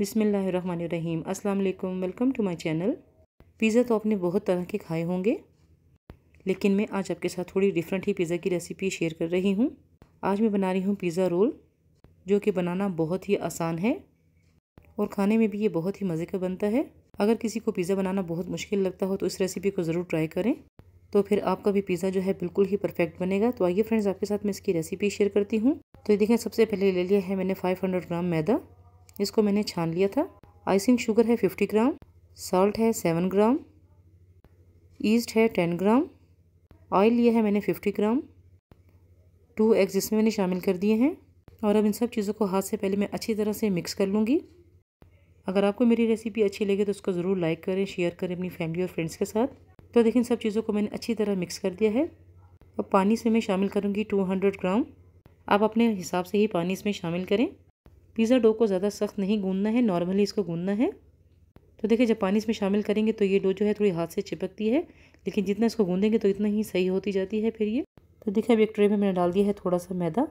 बिसमीम् अल्लाम welcome to my channel pizza तो आपने बहुत तरह के खाए होंगे लेकिन मैं आज आपके साथ थोड़ी डिफरेंट ही पिज़्ज़ा की रेसिपी शेयर कर रही हूँ आज मैं बना रही हूँ पिज़्ज़ा रोल जो कि बनाना बहुत ही आसान है और खाने में भी ये बहुत ही मज़े का बनता है अगर किसी को पिज़्ज़ा बनाना बहुत मुश्किल लगता हो तो इस रेसिपी को ज़रूर ट्राई करें तो फिर आपका भी पिज़्ज़ा जो है बिल्कुल ही परफेक्ट बनेगा तो आइए फ्रेंड्स आपके साथ मैं इसकी रेसिपी शेयर करती हूँ तो देखें सबसे पहले ले लिया है मैंने 500 ग्राम मैदा इसको मैंने छान लिया था आइसिंग शुगर है फिफ्टी ग्राम सॉल्ट है सेवन ग्राम ईस्ट है टेन ग्राम ऑयल लिया है मैंने फिफ्टी ग्राम टू एग्स इसमें मैंने शामिल कर दिए हैं और अब इन सब चीज़ों को हाथ से पहले मैं अच्छी तरह से मिक्स कर लूँगी अगर आपको मेरी रेसिपी अच्छी लगे तो उसको ज़रूर लाइक करें शेयर करें अपनी फैमिली और फ्रेंड्स के साथ तो देखिए इन सब चीज़ों को मैंने अच्छी तरह मिक्स कर दिया है अब पानी से मैं शामिल करूँगी टू हंड्रेड ग्राम आप अपने हिसाब से ही पानी इसमें शामिल करें पिज़्ज़ा डो को ज़्यादा सख्त नहीं गूंदना है नॉर्मली इसको गूंदना है तो देखिए जब पानी इसमें शामिल करेंगे तो ये डो जो है थोड़ी हाथ से चिपकती है लेकिन जितना इसको गूंदेंगे तो इतना ही सही होती जाती है फिर ये तो देखिए अब एक ट्रे में मैंने डाल दिया है थोड़ा सा मैदा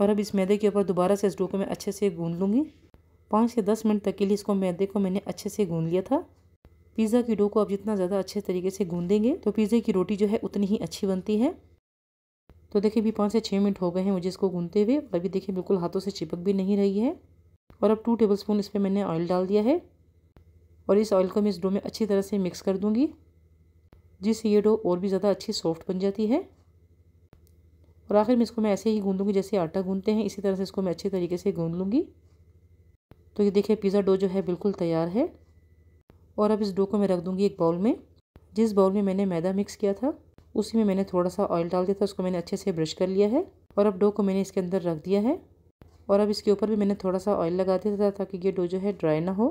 और अब इस मैदे के ऊपर दोबारा से इस डो को मैं अच्छे से गूंद लूँगी पाँच से दस मिनट तक के लिए इसको मैदे को मैंने अच्छे से गूंद लिया था पिज़्ज़ा की डो को आप जितना ज़्यादा अच्छे तरीके से गूंदेंगे तो पिज़्ज़े की रोटी जो है उतनी ही अच्छी बनती है तो देखिए अभी पाँच से छः मिनट हो गए हैं मुझे इसको गूंते हुए और अभी देखिए बिल्कुल हाथों से चिपक भी नहीं रही है और अब टू टेबल स्पून इस पर मैंने ऑयल डाल दिया है और इस ऑयल को मैं इस डो में अच्छी तरह से मिक्स कर दूँगी जिससे ये डो और भी ज़्यादा अच्छी सॉफ्ट बन जाती है और आखिर में इसको मैं ऐसे ही गूँधूँगी जैसे आटा गूँधते हैं इसी तरह से इसको मैं अच्छे तरीके से गूँध लूँगी तो ये देखिए पिज़्ज़ा डो जो है बिल्कुल तैयार है और अब इस डो को मैं रख दूँगी एक बाउल में जिस बाउल में मैंने मैदा मिक्स किया था उसी में मैंने थोड़ा सा ऑयल डाल दिया था उसको मैंने अच्छे से ब्रश कर लिया है और अब डो को मैंने इसके अंदर रख दिया है और अब इसके ऊपर भी मैंने थोड़ा सा ऑयल लगा दिया था ताकि ये डो जो है ड्राई ना हो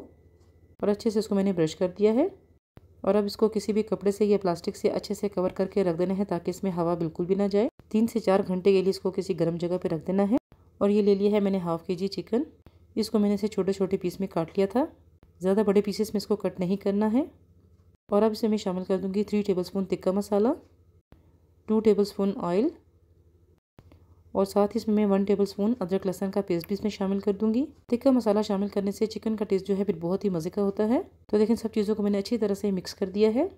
और अच्छे से इसको मैंने ब्रश कर दिया है और अब इसको किसी भी कपड़े से या प्लास्टिक से अच्छे से कवर करके रख देना है ताकि इसमें हवा बिल्कुल भी ना जाए तीन से चार घंटे के लिए इसको किसी गर्म जगह पर रख देना है और ये ले लिया है मैंने हाफ के जी चिकन इसको मैंने इसे छोटे छोटे पीस में काट लिया था ज़्यादा बड़े पीसेस में इसको कट नहीं करना है और अब इसे मैं शामिल कर दूँगी three tablespoon tikka masala two tablespoon oil और साथ ही इसमें मैं वन टेबल स्पून अदरक लहसन का पेस्ट भी इसमें शामिल कर दूंगी तिक्का मसाला शामिल करने से चिकन का टेस्ट जो है फिर बहुत ही मज़े का होता है तो देखें सब चीज़ों को मैंने अच्छी तरह से मिक्स कर दिया है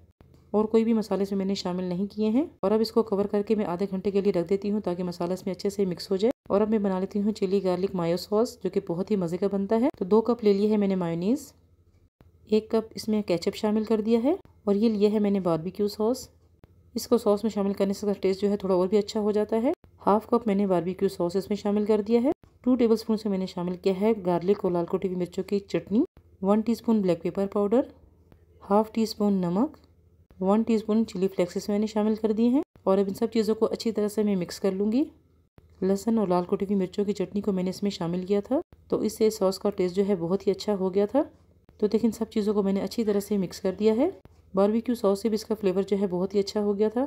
और कोई भी मसाले इसमें मैंने शामिल नहीं किए हैं और अब इसको कवर करके मैं आधे घंटे के लिए रख देती हूँ ताकि मसाला इसमें अच्छे से मिक्स हो जाए और अब मैं बना लेती हूँ चिली गार्लिक मायो सॉस जो कि बहुत ही मज़े का बनता है तो दो कप ले लिए है मैंने मायोनीज़ एक कप इसमें कैचअप शामिल कर दिया है और ये लिया है मैंने बारबिक्यू सॉस इसको सॉस में शामिल करने से इसका टेस्ट जो है थोड़ा और भी अच्छा हो जाता है हाफ कप मैंने बारबेक्यू सॉस इसमें शामिल कर दिया है टू टेबल स्पून से मैंने शामिल किया है गार्लिक और लाल कोटी की मिर्चों की चटनी one tea black pepper powder half teaspoon नमक one teaspoon chilli flakes इसमें मैंने शामिल कर दिए हैं और अब इन सब चीज़ों को अच्छी तरह से मैं मिक्स कर लूँगी लहसन और लाल कोटी की मिर्चों की चटनी को मैंने इसमें शामिल किया था तो इससे सॉस का टेस्ट जो है बहुत ही अच्छा हो गया था तो देखिए इन सब चीज़ों को मैंने अच्छी तरह से मिक्स कर दिया है बारबेक्यू सॉस से भी इसका फ्लेवर जो है बहुत ही अच्छा हो गया था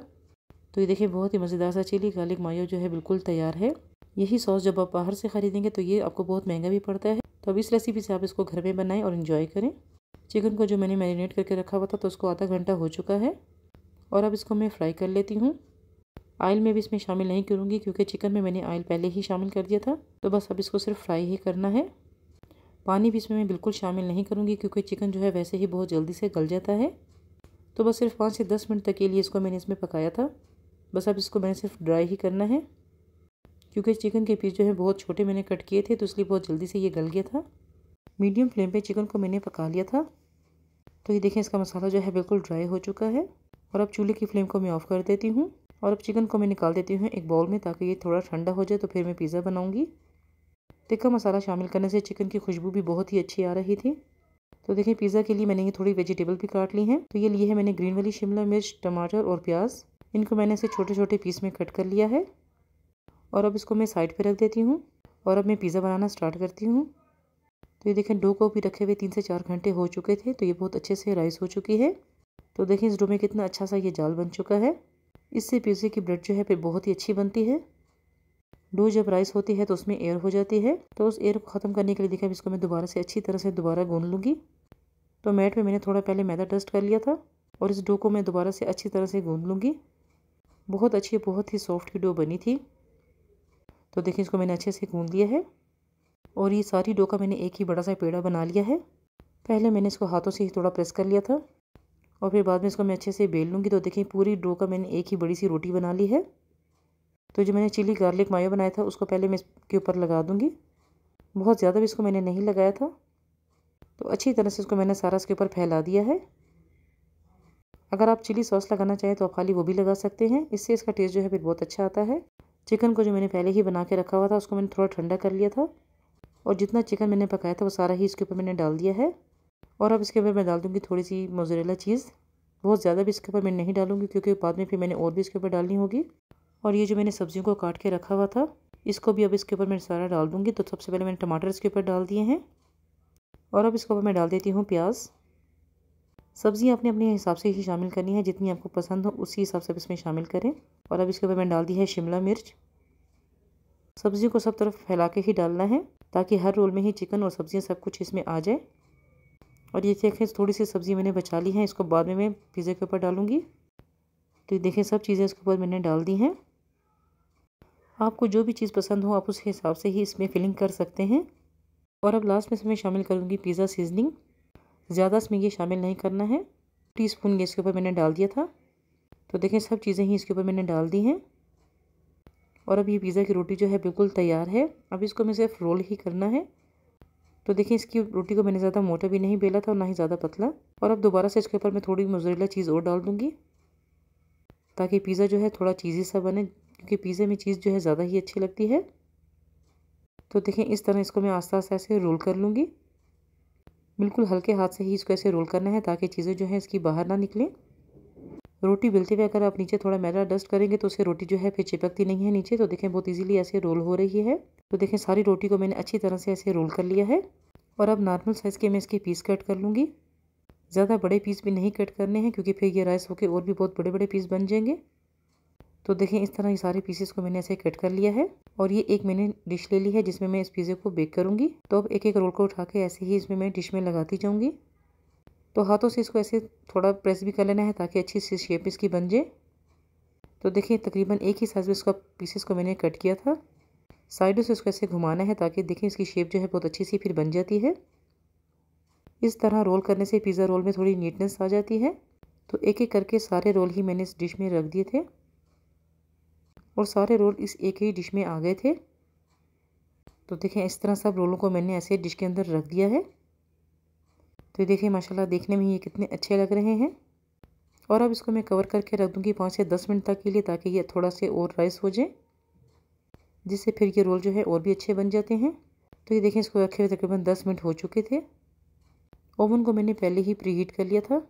तो ये देखिए बहुत ही मज़ेदार सा चिली गार्लिक मायो जो है बिल्कुल तैयार है यही सॉस जब आप बाहर से खरीदेंगे तो ये आपको बहुत महंगा भी पड़ता है तो अब इस रेसिपी से आप इसको घर में बनाएं और इन्जॉय करें चिकन को जो मैंने मैरिनेट करके रखा हुआ था तो उसको आधा घंटा हो चुका है और अब इसको मैं फ्राई कर लेती हूँ आयल में भी इसमें शामिल नहीं करूँगी क्योंकि चिकन में मैंने आयल पहले ही शामिल कर दिया था तो बस अब इसको सिर्फ फ्राई ही करना है पानी भी इसमें मैं बिल्कुल शामिल नहीं करूँगी क्योंकि चिकन जो है वैसे ही बहुत जल्दी से गल जाता है तो बस सिर्फ पाँच से दस मिनट तक के लिए इसको मैंने इसमें पकाया था बस अब इसको मैंने सिर्फ ड्राई ही करना है क्योंकि चिकन के पीस जो है बहुत छोटे मैंने कट किए थे तो इसलिए बहुत जल्दी से ये गल गया था मीडियम फ्लेम पे चिकन को मैंने पका लिया था तो ये देखें इसका मसाला जो है बिल्कुल ड्राई हो चुका है और अब चूल्हे की फ्लेम को मैं ऑफ़ कर देती हूँ और अब चिकन को मैं निकाल देती हूँ एक बाउल में ताकि ये थोड़ा ठंडा हो जाए तो फिर मैं पिज़्ज़ा बनाऊँगी तिक्का मसाला शामिल करने से चिकन की खुशबू भी बहुत ही अच्छी आ रही थी तो देखें पिज़्ज़ा के लिए मैंने ये थोड़ी वेजिटेबल भी काट ली हैं तो ये लिए है मैंने ग्रीन वाली शिमला मिर्च टमाटर और प्याज इनको मैंने ऐसे छोटे छोटे पीस में कट कर लिया है और अब इसको मैं साइड पर रख देती हूँ और अब मैं पिज़्ज़ा बनाना स्टार्ट करती हूँ तो ये देखें डो को भी रखे हुए तीन से चार घंटे हो चुके थे तो ये बहुत अच्छे से राइस हो चुकी है तो देखें इस डो में कितना अच्छा सा ये जाल बन चुका है इससे पिज़्ज़े की ब्रेड जो है फिर बहुत ही अच्छी बनती है डो जब राइस होती है तो उसमें एयर हो जाती है तो उस एयर को ख़त्म करने के लिए देखें इसको मैं दोबारा से अच्छी तरह से दोबारा गून लूँगी तो मैट में मैंने थोड़ा पहले मैदा डस्ट कर लिया था और इस डो को मैं दोबारा से अच्छी तरह से गूँध लूँगी बहुत अच्छी बहुत ही सॉफ्ट की डो बनी थी तो देखिए इसको मैंने अच्छे से गूँध लिया है और ये सारी डो का मैंने एक ही बड़ा सा पेड़ा बना लिया है पहले मैंने इसको हाथों से ही थोड़ा प्रेस कर लिया था और फिर बाद में इसको मैं अच्छे से बेल लूँगी तो देखिए पूरी डो का मैंने एक ही बड़ी सी रोटी बना ली है तो जो मैंने चिली गार्लिक मायो बनाया था उसको पहले मैं इसके ऊपर लगा दूँगी बहुत ज़्यादा भी इसको मैंने नहीं लगाया था तो अच्छी तरह से इसको मैंने सारा इसके ऊपर फैला दिया है अगर आप चिली सॉस लगाना चाहें तो आप खाली वो भी लगा सकते हैं इससे इसका टेस्ट जो है फिर बहुत अच्छा आता है चिकन को जो मैंने पहले ही बना के रखा हुआ था उसको मैंने थोड़ा ठंडा कर लिया था और जितना चिकन मैंने पकाया था वो सारा ही इसके ऊपर मैंने डाल दिया है और अब इसके ऊपर मैं डाल दूँगी थोड़ी सी मोजरेला चीज़ बहुत ज़्यादा भी इसके ऊपर मैं नहीं डालूँगी क्योंकि बाद में फिर मैंने और भी इसके ऊपर डालनी होगी और ये जो मैंने सब्जियों को काट के रखा हुआ था इसको भी अब इसके ऊपर मैं सारा डाल दूँगी तो सबसे पहले मैंने टमाटर इसके ऊपर डाल दिए हैं और अब इसके ऊपर मैं डाल देती हूँ प्याज सब्ज़ियाँ अपने अपने हिसाब से ही शामिल करनी है जितनी आपको पसंद हो उसी हिसाब से इसमें शामिल करें और अब इसके ऊपर मैंने डाल दी है शिमला मिर्च सब्ज़ियों को सब तरफ फैला के ही डालना है ताकि हर रोल में ही चिकन और सब्ज़ियाँ सब कुछ इसमें आ जाए और ये देखें थोड़ी सी सब्ज़ी मैंने बचा ली है इसको बाद में मैं पिज़्ज़े के ऊपर डालूँगी तो ये देखें सब चीज़ें इसके ऊपर मैंने डाल दी हैं आपको जो भी चीज़ पसंद हो आप उस हिसाब से ही इसमें फिलिंग कर सकते हैं और अब लास्ट में इसमें शामिल करूँगी पिज़्ज़ा सीजनिंग ज़्यादा इसमें ये शामिल नहीं करना है टी स्पून ये इसके ऊपर मैंने डाल दिया था तो देखें सब चीज़ें ही इसके ऊपर मैंने डाल दी हैं और अब ये पिज़्ज़ा की रोटी जो है बिल्कुल तैयार है अब इसको मैं सिर्फ रोल ही करना है तो देखिए इसकी रोटी को मैंने ज़्यादा मोटा भी नहीं बेला था और ना ही ज़्यादा पतला और अब दोबारा से इसके ऊपर मैं थोड़ी मजरीला चीज़ और डाल दूँगी ताकि पिज़्ज़ा जो है थोड़ा चीज़ी सा बने क्योंकि पिज़्ज़े में चीज़ जो है ज़्यादा ही अच्छी लगती है तो देखें इस तरह इसको मैं आस्ता आस्ता ऐसे रोल कर लूँगी बिल्कुल हल्के हाथ से ही इसको ऐसे रोल करना है ताकि चीज़ें जो हैं इसकी बाहर ना निकलें रोटी बेलते हुए अगर आप नीचे थोड़ा मैदा डस्ट करेंगे तो उसे रोटी जो है फिर चिपकती नहीं है नीचे तो देखें बहुत इजीली ऐसे रोल हो रही है तो देखें सारी रोटी को मैंने अच्छी तरह से ऐसे रोल कर लिया है और अब नॉर्मल साइज़ के मैं इसके पीस कट कर लूँगी ज़्यादा बड़े पीस भी नहीं कट करने हैं क्योंकि फिर ये राइस होकर और भी बहुत बड़े बड़े पीस बन जाएंगे तो देखें इस तरह ये सारे पीसेस को मैंने ऐसे कट कर लिया है और ये एक मैंने डिश ले ली है जिसमें मैं इस पिज़्ज़े को बेक करूँगी तो अब एक एक रोल को उठा के ऐसे ही इसमें मैं डिश में लगाती जाऊँगी तो हाथों से इसको ऐसे थोड़ा प्रेस भी कर लेना है ताकि अच्छी सी शेप इसकी बन जाए तो देखिए तकरीबन एक ही साइज़ में इसका पीसेस को मैंने कट किया था साइडों से इसको ऐसे घुमाना है ताकि देखें इसकी शेप जो है बहुत अच्छी सी फिर बन जाती है इस तरह रोल करने से पिज़्ज़ा रोल में थोड़ी नीटनेस आ जाती है तो एक एक करके सारे रोल ही मैंने इस डिश में रख दिए थे और सारे रोल इस एक ही डिश में आ गए थे तो देखें इस तरह सब रोलों को मैंने ऐसे डिश के अंदर रख दिया है तो देखिए माशाल्लाह देखने में ये कितने अच्छे लग रहे हैं और अब इसको मैं कवर करके रख दूँगी पाँच से दस मिनट तक के लिए ताकि ये थोड़ा से और राइस हो जाए जिससे फिर ये रोल जो है और भी अच्छे बन जाते हैं तो ये देखें इसको रखे हुए तकरीबन दस मिनट हो चुके थे ओवन को मैंने पहले ही प्री हीट कर लिया था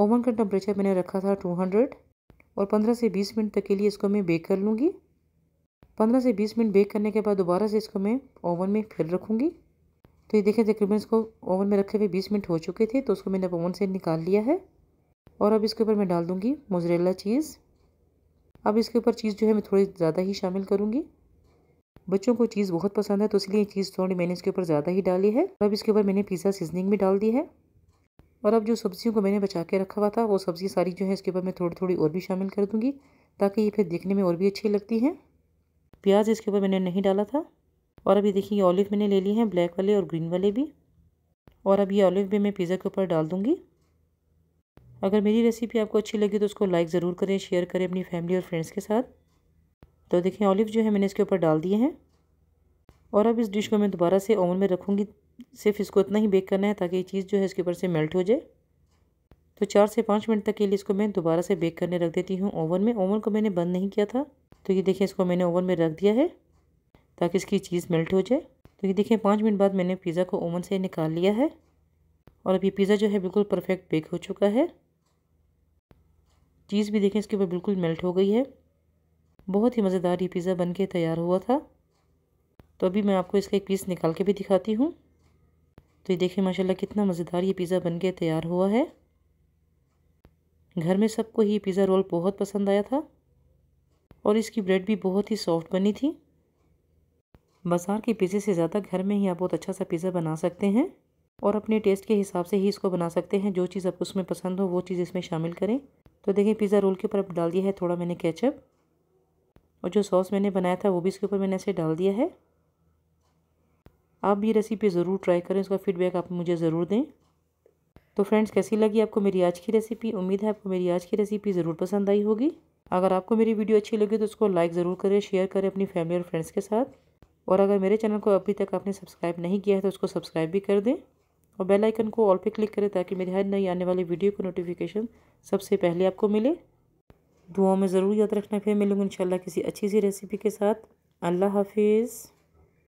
ओवन का टेम्परेचर मैंने रखा था टू हंड्रेड और पंद्रह से बीस मिनट तक के लिए इसको मैं बेक कर लूँगी पंद्रह से बीस मिनट बेक करने के बाद दोबारा से इसको मैं ओवन में फिर रखूँगी तो ये देखें तकरीबन इसको ओवन में रखे हुए बीस मिनट हो चुके थे तो उसको मैंने ओवन से निकाल लिया है और अब इसके ऊपर मैं डाल दूँगी मोजरेला चीज़ अब इसके ऊपर चीज़ जो है मैं थोड़ी ज़्यादा ही शामिल करूँगी बच्चों को चीज़ बहुत पसंद है तो इसलिए चीज़ थोड़ी मैंने इसके ऊपर ज़्यादा ही डाली है अब इसके ऊपर मैंने पिज़्ज़ा सीजनिंग भी डाल दी है और अब जो सब्ज़ियों को मैंने बचा के रखा हुआ था वो सब्ज़ी सारी जो है इसके ऊपर मैं थोड़ी थोड़ी और भी शामिल कर दूँगी ताकि ये फिर देखने में और भी अच्छी लगती हैं प्याज इसके ऊपर मैंने नहीं डाला था और अब ये देखिए ऑलिव मैंने ले लिए हैं ब्लैक वाले और ग्रीन वाले भी और अब ये ऑलिव भी मैं पिज़्ज़ा के ऊपर डाल दूँगी अगर मेरी रेसिपी आपको अच्छी लगी तो उसको लाइक ज़रूर करें शेयर करें अपनी फैमिली और फ्रेंड्स के साथ तो देखिए ऑलिव जो है मैंने इसके ऊपर डाल दिए हैं और अब इस डिश को मैं दोबारा से ओवन में रखूँगी सिर्फ इसको इतना ही बेक करना है ताकि ये चीज़ जो है इसके ऊपर से मेल्ट हो जाए तो चार से पाँच मिनट तक के लिए इसको मैं दोबारा से बेक करने रख देती हूँ ओवन में ओवन को मैंने बंद नहीं किया था तो ये देखिए इसको मैंने ओवन में रख दिया है ताकि इसकी चीज़ मेल्ट हो जाए तो ये देखिए पाँच मिनट बाद मैंने पिज़्ज़ा को ओवन से निकाल लिया है और अब ये पिज़्ज़ा जो है बिल्कुल परफेक्ट बेक हो चुका है चीज़ भी देखें इसके ऊपर बिल्कुल मेल्ट हो गई है बहुत ही मज़ेदार ये पिज़्ज़ा बन के तैयार हुआ था तो अभी मैं आपको इसका एक पीस निकाल के भी दिखाती हूँ तो ये देखिए माशाल्लाह कितना मज़ेदार ये पिज़्ज़ा बन के तैयार हुआ है घर में सबको ये पिज़्ज़ा रोल बहुत पसंद आया था और इसकी ब्रेड भी बहुत ही सॉफ्ट बनी थी बाज़ार के पिज़्ज़े से ज़्यादा घर में ही आप बहुत अच्छा सा पिज़्ज़ा बना सकते हैं और अपने टेस्ट के हिसाब से ही इसको बना सकते हैं जो चीज़ आपको उसमें पसंद हो वो चीज़ इसमें शामिल करें तो देखें पिज़्ज़ा रोल के ऊपर अब डाल दिया है थोड़ा मैंने केचप और जो सॉस मैंने बनाया था वो भी इसके ऊपर मैंने ऐसे डाल दिया है आप भी रेसिपी ज़रूर ट्राई करें उसका फीडबैक आप मुझे ज़रूर दें तो फ्रेंड्स कैसी लगी आपको मेरी आज की रेसिपी उम्मीद है आपको मेरी आज की रेसिपी ज़रूर पसंद आई होगी अगर आपको मेरी वीडियो अच्छी लगी तो उसको लाइक ज़रूर करें शेयर करें अपनी फैमिली और फ्रेंड्स के साथ और अगर मेरे चैनल को अभी तक आपने सब्सक्राइब नहीं किया है तो उसको सब्सक्राइब भी कर दें और बेल आइकन को ऑल पे क्लिक करें ताकि मेरी हर नई आने वाली वीडियो का नोटिफिकेशन सबसे पहले आपको मिले दुआओं में ज़रूर याद रखना फिर मिलूंगी इंशाल्लाह किसी अच्छी सी रेसिपी के साथ अल्लाह हाफिज़